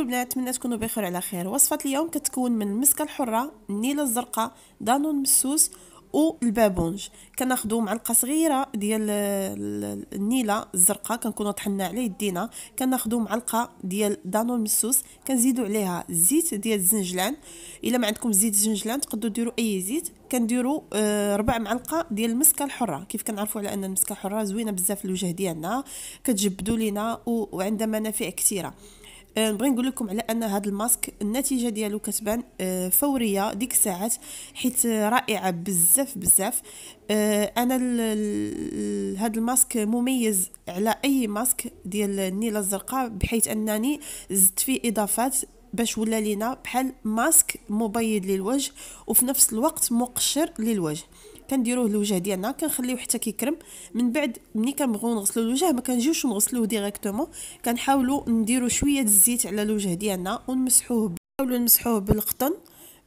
البنات نتمنى تكونوا بخير على خير وصفه اليوم كتكون من المسكه الحره النيله الزرقاء دانون مسوس والبابونج كناخذوا معلقه صغيره ديال النيله الزرقاء كنكونوا طحنا على يدينا كناخذوا معلقه ديال دانون مسوس كنزيدوا عليها زيت ديال الزنجلان الا ما عندكم زيت الزنجلان تقدروا ديروا اي زيت كنديروا آه، ربع معلقه ديال المسكه الحره كيف كنعرفوا على ان المسكه الحره زوينه بزاف للوجه ديالنا كتجبدوا لينا وعندها منافع كثيره آه، نبغي نقول لكم على ان هذا الماسك النتيجه ديالو كتبان آه، فوريه ديك الساعات حيت رائعه بزاف بزاف آه، انا هذا الماسك مميز على اي ماسك ديال النيله الزرقاء بحيث انني زدت فيه اضافات باش ولا لينا بحال ماسك مبيض للوجه وفي نفس الوقت مقشر للوجه كنديروه الوجه ديالنا كنخليوه حتى كيكرم من بعد ملي كنبغيو نغسلو الوجه ما كنجيوش نغسلوه ديريكتومون كنحاولوا نديرو شويه الزيت على الوجه ديالنا ونمسحوه نحاولوا نمسحوه بالقطن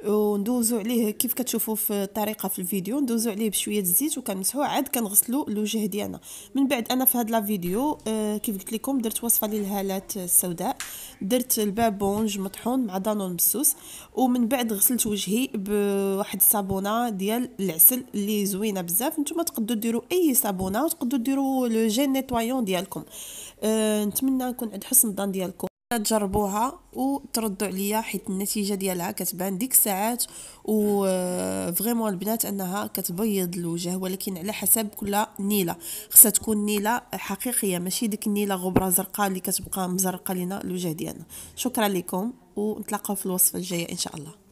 وندوزو عليه كيف كتشوفوا في الطريقه في الفيديو ندوزو عليه بشويه الزيت وكنمسحو عاد كنغسلو الوجه ديالنا من بعد انا في هاد لا فيديو آه، كيف قلت لكم درت وصفه للهالات السوداء درت البابونج مطحون مع دانون مسوس ومن بعد غسلت وجهي بواحد الصابونه ديال العسل اللي زوينه بزاف نتوما تقدروا ديروا اي صابونه وتقدروا ديروا لو جين نيتوايون ديالكم آه، نتمنى نكون عند حسن الظن ديالكم تجربوها وتردوا عليا حيت النتيجه ديالها كتبان ديك الساعات و آه، فريمون البنات انها كتبيض الوجه ولكن على حسب كل نيله خصها تكون نيله حقيقيه ماشي ديك النيله غبره زرقاء اللي كتبقى مزرقه لينا الوجه ديالنا شكرا لكم ونتلاقاو في الوصفه الجايه ان شاء الله